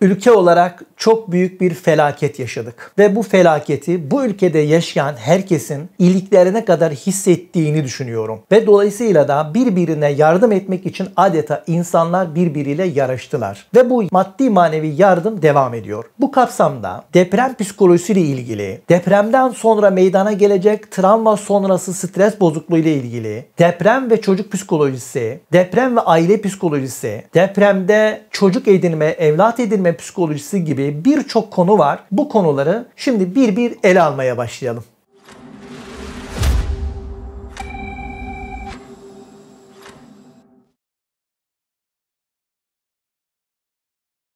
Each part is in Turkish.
ülke olarak çok büyük bir felaket yaşadık. Ve bu felaketi bu ülkede yaşayan herkesin iliklerine kadar hissettiğini düşünüyorum. Ve dolayısıyla da birbirine yardım etmek için adeta insanlar birbiriyle yarıştılar Ve bu maddi manevi yardım devam ediyor. Bu kapsamda deprem psikolojisiyle ilgili, depremden sonra meydana gelecek travma sonrası stres bozukluğu ile ilgili, deprem ve çocuk psikolojisi, deprem ve aile psikolojisi, depremde çocuk edinme, evlat edinme eğitme psikolojisi gibi birçok konu var. Bu konuları şimdi bir bir ele almaya başlayalım.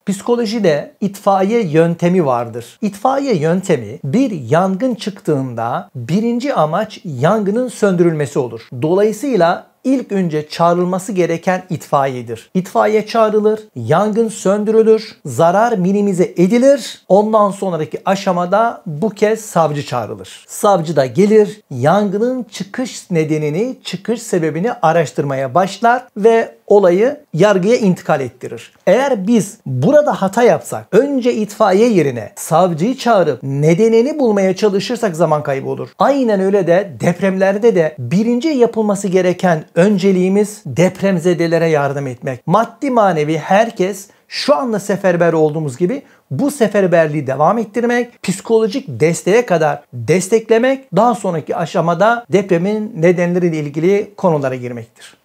Psikolojide itfaiye yöntemi vardır. İtfaiye yöntemi bir yangın çıktığında birinci amaç yangının söndürülmesi olur. Dolayısıyla ilk önce çağrılması gereken itfaiyedir. İtfaiye çağrılır, yangın söndürülür, zarar minimize edilir. Ondan sonraki aşamada bu kez savcı çağrılır. Savcı da gelir, yangının çıkış nedenini, çıkış sebebini araştırmaya başlar ve olayı yargıya intikal ettirir. Eğer biz burada hata yapsak, önce itfaiye yerine savcıyı çağırıp nedenini bulmaya çalışırsak zaman kaybı olur. Aynen öyle de depremlerde de birinci yapılması gereken önceliğimiz depremzedelere yardım etmek. Maddi manevi herkes şu anda seferber olduğumuz gibi bu seferberliği devam ettirmek, psikolojik desteğe kadar desteklemek, daha sonraki aşamada depremin nedenleriyle ilgili konulara girmektir.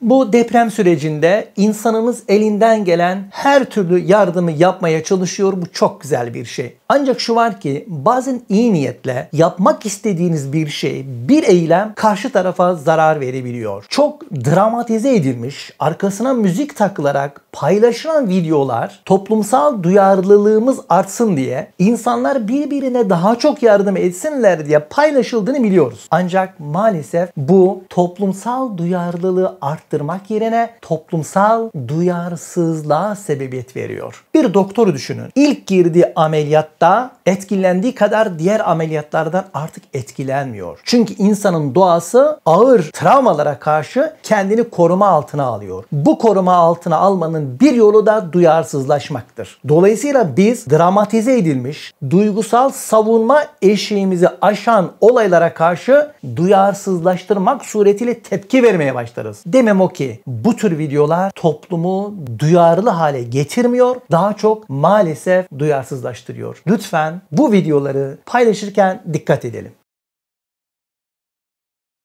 Bu deprem sürecinde insanımız elinden gelen her türlü yardımı yapmaya çalışıyor. Bu çok güzel bir şey. Ancak şu var ki bazen iyi niyetle yapmak istediğiniz bir şey, bir eylem karşı tarafa zarar verebiliyor. Çok dramatize edilmiş, arkasına müzik takılarak paylaşılan videolar toplumsal duyarlılığımız artsın diye insanlar birbirine daha çok yardım etsinler diye paylaşıldığını biliyoruz. Ancak maalesef bu toplumsal duyarlılığı art arttırmak yerine toplumsal duyarsızlığa sebebiyet veriyor. Bir doktoru düşünün. İlk girdiği ameliyatta etkilendiği kadar diğer ameliyatlardan artık etkilenmiyor. Çünkü insanın doğası ağır travmalara karşı kendini koruma altına alıyor. Bu koruma altına almanın bir yolu da duyarsızlaşmaktır. Dolayısıyla biz dramatize edilmiş, duygusal savunma eşiğimizi aşan olaylara karşı duyarsızlaştırmak suretiyle tepki vermeye başlarız. Demin o ki bu tür videolar toplumu duyarlı hale getirmiyor. Daha çok maalesef duyarsızlaştırıyor. Lütfen bu videoları paylaşırken dikkat edelim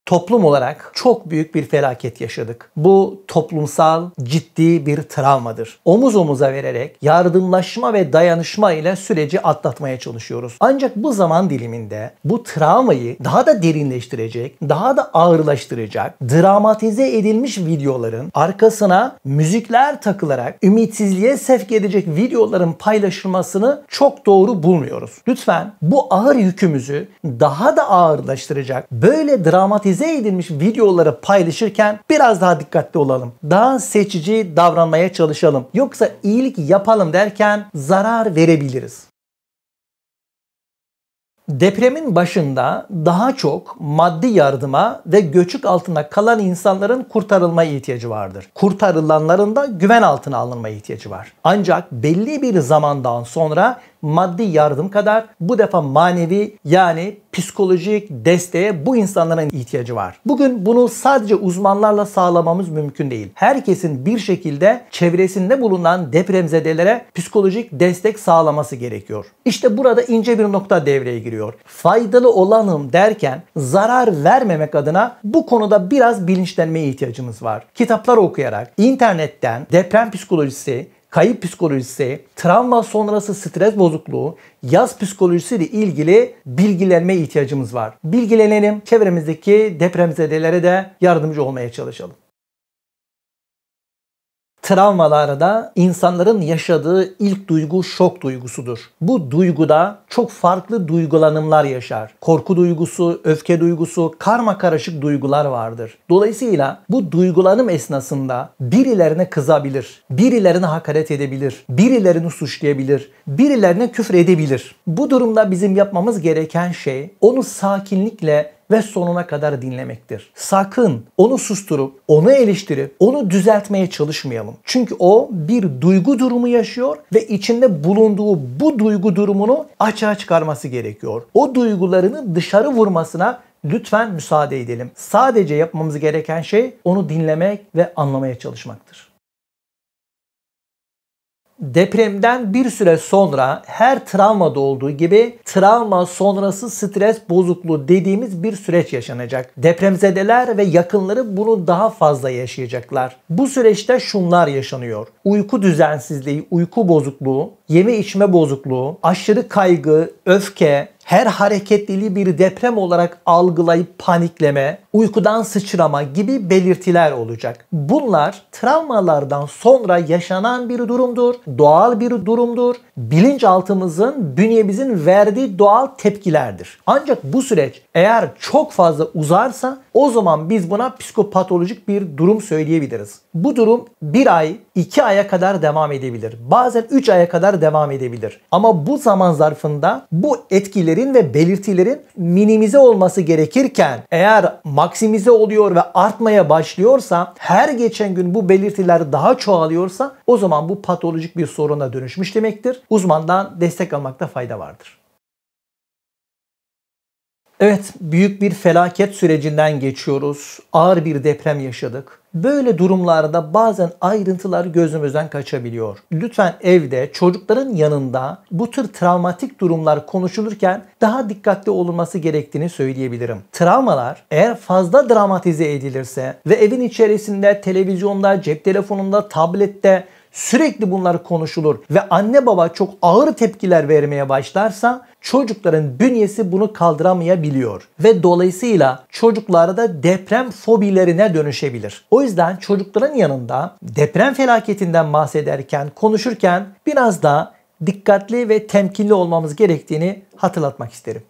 toplum olarak çok büyük bir felaket yaşadık. Bu toplumsal ciddi bir travmadır. Omuz omuza vererek yardımlaşma ve dayanışma ile süreci atlatmaya çalışıyoruz. Ancak bu zaman diliminde bu travmayı daha da derinleştirecek, daha da ağırlaştıracak, dramatize edilmiş videoların arkasına müzikler takılarak ümitsizliğe sevk edecek videoların paylaşılmasını çok doğru bulmuyoruz. Lütfen bu ağır yükümüzü daha da ağırlaştıracak, böyle dramatize optimize edilmiş videoları paylaşırken biraz daha dikkatli olalım. Daha seçici davranmaya çalışalım. Yoksa iyilik yapalım derken zarar verebiliriz. Depremin başında daha çok maddi yardıma ve göçük altında kalan insanların kurtarılma ihtiyacı vardır. Kurtarılanların da güven altına alınma ihtiyacı var. Ancak belli bir zamandan sonra maddi yardım kadar bu defa manevi yani psikolojik desteğe bu insanların ihtiyacı var. Bugün bunu sadece uzmanlarla sağlamamız mümkün değil. Herkesin bir şekilde çevresinde bulunan depremzedelere psikolojik destek sağlaması gerekiyor. İşte burada ince bir nokta devreye giriyor. Faydalı olanım derken zarar vermemek adına bu konuda biraz bilinçlenmeye ihtiyacımız var. Kitaplar okuyarak, internetten deprem psikolojisi, kayıp psikolojisi, travma sonrası stres bozukluğu, yaz psikolojisi ile ilgili bilgilenme ihtiyacımız var. Bilgilenelim, çevremizdeki depremzedelere de yardımcı olmaya çalışalım travmalarda insanların yaşadığı ilk duygu şok duygusudur. Bu duyguda çok farklı duygulanımlar yaşar. Korku duygusu, öfke duygusu, karma karışık duygular vardır. Dolayısıyla bu duygulanım esnasında birilerine kızabilir, birilerine hakaret edebilir, birilerini suçlayabilir, birilerine küfür edebilir. Bu durumda bizim yapmamız gereken şey onu sakinlikle ve sonuna kadar dinlemektir. Sakın onu susturup, onu eleştirip, onu düzeltmeye çalışmayalım. Çünkü o bir duygu durumu yaşıyor ve içinde bulunduğu bu duygu durumunu açığa çıkarması gerekiyor. O duygularını dışarı vurmasına lütfen müsaade edelim. Sadece yapmamız gereken şey onu dinlemek ve anlamaya çalışmaktır depremden bir süre sonra her travmada olduğu gibi travma sonrası stres bozukluğu dediğimiz bir süreç yaşanacak. Depremzedeler ve yakınları bunu daha fazla yaşayacaklar. Bu süreçte şunlar yaşanıyor. Uyku düzensizliği, uyku bozukluğu, yeme içme bozukluğu, aşırı kaygı, öfke, her hareketliliği bir deprem olarak algılayıp panikleme, uykudan sıçrama gibi belirtiler olacak. Bunlar travmalardan sonra yaşanan bir durumdur, doğal bir durumdur. Bilinçaltımızın, bünyemizin verdiği doğal tepkilerdir. Ancak bu süreç eğer çok fazla uzarsa o zaman biz buna psikopatolojik bir durum söyleyebiliriz. Bu durum bir ay, iki aya kadar devam edebilir. Bazen üç aya kadar devam edebilir. Ama bu zaman zarfında bu etkilerin ve belirtilerin minimize olması gerekirken eğer maksimize oluyor ve artmaya başlıyorsa her geçen gün bu belirtiler daha çoğalıyorsa o zaman bu patolojik bir soruna dönüşmüş demektir. Uzmandan destek almakta fayda vardır. Evet, büyük bir felaket sürecinden geçiyoruz. Ağır bir deprem yaşadık. Böyle durumlarda bazen ayrıntılar gözümüzden kaçabiliyor. Lütfen evde çocukların yanında bu tür travmatik durumlar konuşulurken daha dikkatli olunması gerektiğini söyleyebilirim. Travmalar eğer fazla dramatize edilirse ve evin içerisinde televizyonda, cep telefonunda, tablette sürekli bunlar konuşulur ve anne baba çok ağır tepkiler vermeye başlarsa çocukların bünyesi bunu kaldıramayabiliyor ve dolayısıyla çocuklarda deprem fobilerine dönüşebilir. O yüzden çocukların yanında deprem felaketinden bahsederken, konuşurken biraz daha dikkatli ve temkinli olmamız gerektiğini hatırlatmak isterim.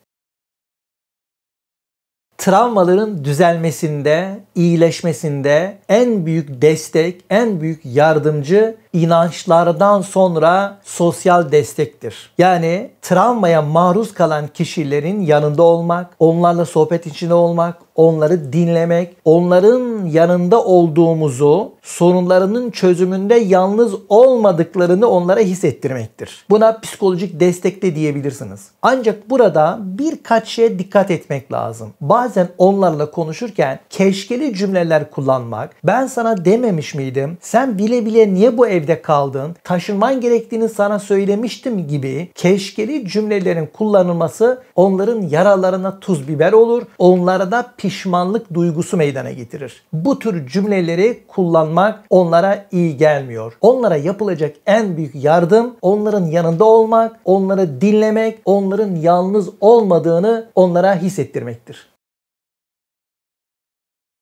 Travmaların düzelmesinde, iyileşmesinde en büyük destek, en büyük yardımcı inançlardan sonra sosyal destektir. Yani travmaya maruz kalan kişilerin yanında olmak, onlarla sohbet içinde olmak, onları dinlemek, onların yanında olduğumuzu, sorunlarının çözümünde yalnız olmadıklarını onlara hissettirmektir. Buna psikolojik destek de diyebilirsiniz. Ancak burada birkaç şeye dikkat etmek lazım. Bazen onlarla konuşurken keşkeli cümleler kullanmak, ben sana dememiş miydim, sen bile bile niye bu ev evde kaldın, taşınman gerektiğini sana söylemiştim gibi keşkeli cümlelerin kullanılması onların yaralarına tuz biber olur, onlara da pişmanlık duygusu meydana getirir. Bu tür cümleleri kullanmak onlara iyi gelmiyor. Onlara yapılacak en büyük yardım onların yanında olmak, onları dinlemek, onların yalnız olmadığını onlara hissettirmektir.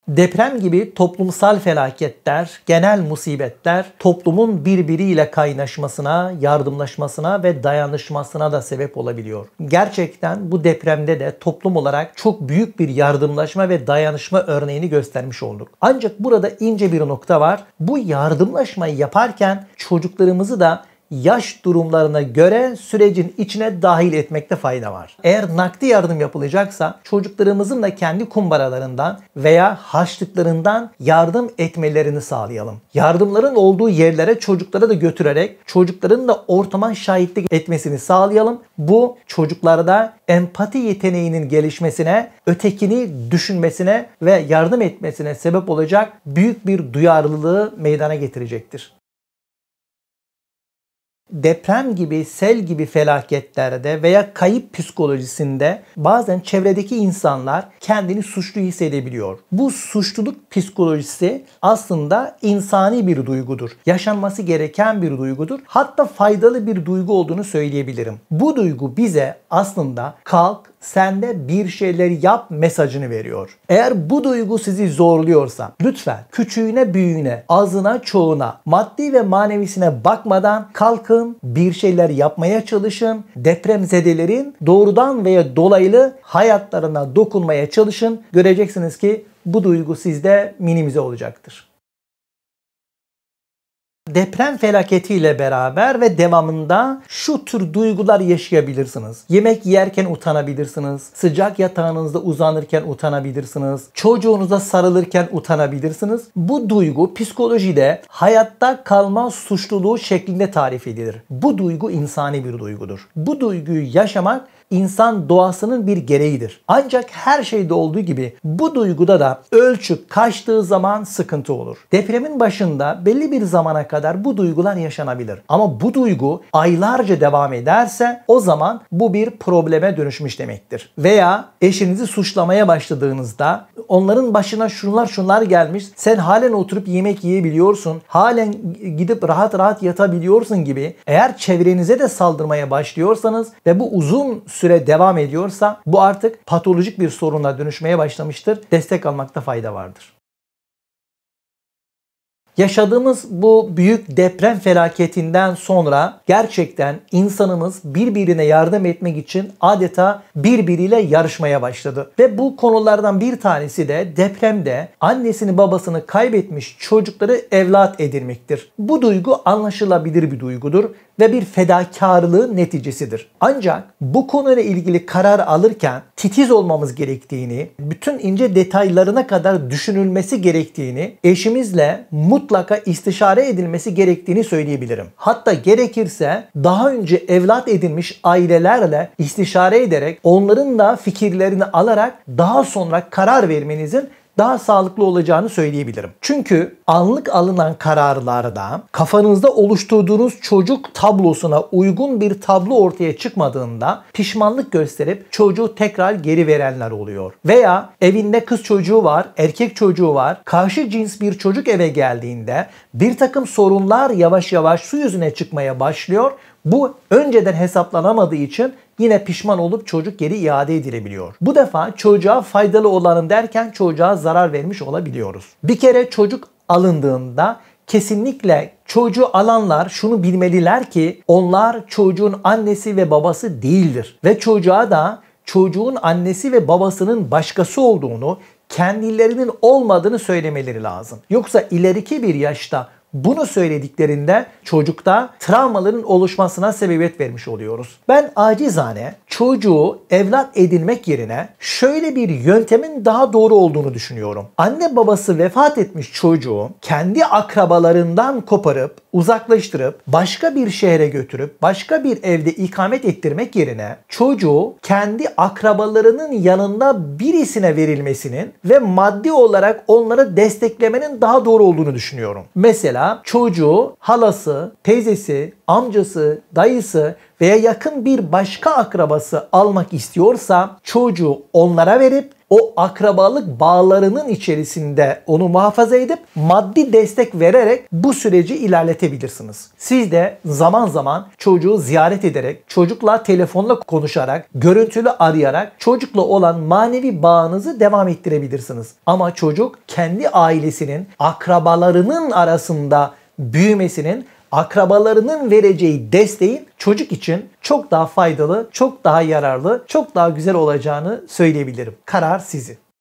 Deprem gibi toplumsal felaketler, genel musibetler toplumun birbiriyle kaynaşmasına, yardımlaşmasına ve dayanışmasına da sebep olabiliyor. Gerçekten bu depremde de toplum olarak çok büyük bir yardımlaşma ve dayanışma örneğini göstermiş olduk. Ancak burada ince bir nokta var. Bu yardımlaşmayı yaparken çocuklarımızı da yaş durumlarına göre sürecin içine dahil etmekte fayda var. Eğer nakdi yardım yapılacaksa çocuklarımızın da kendi kumbaralarından veya haçlıklarından yardım etmelerini sağlayalım. Yardımların olduğu yerlere çocuklara da götürerek çocukların da ortama şahitlik etmesini sağlayalım. Bu çocuklarda empati yeteneğinin gelişmesine, ötekini düşünmesine ve yardım etmesine sebep olacak büyük bir duyarlılığı meydana getirecektir deprem gibi, sel gibi felaketlerde veya kayıp psikolojisinde bazen çevredeki insanlar kendini suçlu hissedebiliyor. Bu suçluluk psikolojisi aslında insani bir duygudur. Yaşanması gereken bir duygudur. Hatta faydalı bir duygu olduğunu söyleyebilirim. Bu duygu bize aslında kalk, sen de bir şeyleri yap mesajını veriyor. Eğer bu duygu sizi zorluyorsa lütfen küçüğüne büyüğüne, azına çoğuna, maddi ve manevisine bakmadan kalkın çalışın, bir şeyler yapmaya çalışın. Depremzedelerin doğrudan veya dolaylı hayatlarına dokunmaya çalışın. Göreceksiniz ki bu duygu sizde minimize olacaktır. Deprem felaketiyle beraber ve devamında şu tür duygular yaşayabilirsiniz. Yemek yerken utanabilirsiniz. Sıcak yatağınızda uzanırken utanabilirsiniz. Çocuğunuza sarılırken utanabilirsiniz. Bu duygu psikolojide hayatta kalma suçluluğu şeklinde tarif edilir. Bu duygu insani bir duygudur. Bu duyguyu yaşamak insan doğasının bir gereğidir. Ancak her şeyde olduğu gibi bu duyguda da ölçü kaçtığı zaman sıkıntı olur. Depremin başında belli bir zamana kadar bu duygular yaşanabilir. Ama bu duygu aylarca devam ederse o zaman bu bir probleme dönüşmüş demektir. Veya eşinizi suçlamaya başladığınızda onların başına şunlar şunlar gelmiş. Sen halen oturup yemek yiyebiliyorsun. Halen gidip rahat rahat yatabiliyorsun gibi. Eğer çevrenize de saldırmaya başlıyorsanız ve bu uzun süre devam ediyorsa bu artık patolojik bir soruna dönüşmeye başlamıştır. Destek almakta fayda vardır. Yaşadığımız bu büyük deprem felaketinden sonra gerçekten insanımız birbirine yardım etmek için adeta birbiriyle yarışmaya başladı. Ve bu konulardan bir tanesi de depremde annesini babasını kaybetmiş çocukları evlat edinmektir. Bu duygu anlaşılabilir bir duygudur ve bir fedakarlığın neticesidir. Ancak bu konuyla ilgili karar alırken titiz olmamız gerektiğini, bütün ince detaylarına kadar düşünülmesi gerektiğini eşimizle mutlu mutlaka istişare edilmesi gerektiğini söyleyebilirim. Hatta gerekirse daha önce evlat edinmiş ailelerle istişare ederek onların da fikirlerini alarak daha sonra karar vermenizin daha sağlıklı olacağını söyleyebilirim. Çünkü anlık alınan kararlarda kafanızda oluşturduğunuz çocuk tablosuna uygun bir tablo ortaya çıkmadığında pişmanlık gösterip çocuğu tekrar geri verenler oluyor. Veya evinde kız çocuğu var, erkek çocuğu var. Karşı cins bir çocuk eve geldiğinde bir takım sorunlar yavaş yavaş su yüzüne çıkmaya başlıyor bu önceden hesaplanamadığı için yine pişman olup çocuk geri iade edilebiliyor. Bu defa çocuğa faydalı olanım derken çocuğa zarar vermiş olabiliyoruz. Bir kere çocuk alındığında kesinlikle çocuğu alanlar şunu bilmeliler ki onlar çocuğun annesi ve babası değildir. Ve çocuğa da çocuğun annesi ve babasının başkası olduğunu, kendilerinin olmadığını söylemeleri lazım. Yoksa ileriki bir yaşta bunu söylediklerinde çocukta travmaların oluşmasına sebebiyet vermiş oluyoruz. Ben acizane çocuğu evlat edinmek yerine şöyle bir yöntemin daha doğru olduğunu düşünüyorum. Anne babası vefat etmiş çocuğu kendi akrabalarından koparıp uzaklaştırıp başka bir şehre götürüp başka bir evde ikamet ettirmek yerine çocuğu kendi akrabalarının yanında birisine verilmesinin ve maddi olarak onları desteklemenin daha doğru olduğunu düşünüyorum. Mesela mesela çocuğu halası, teyzesi, amcası, dayısı veya yakın bir başka akrabası almak istiyorsa çocuğu onlara verip o akrabalık bağlarının içerisinde onu muhafaza edip maddi destek vererek bu süreci ilerletebilirsiniz. Siz de zaman zaman çocuğu ziyaret ederek, çocukla telefonla konuşarak, görüntülü arayarak çocukla olan manevi bağınızı devam ettirebilirsiniz. Ama çocuk kendi ailesinin, akrabalarının arasında büyümesinin akrabalarının vereceği desteğin çocuk için çok daha faydalı, çok daha yararlı, çok daha güzel olacağını söyleyebilirim. Karar sizin.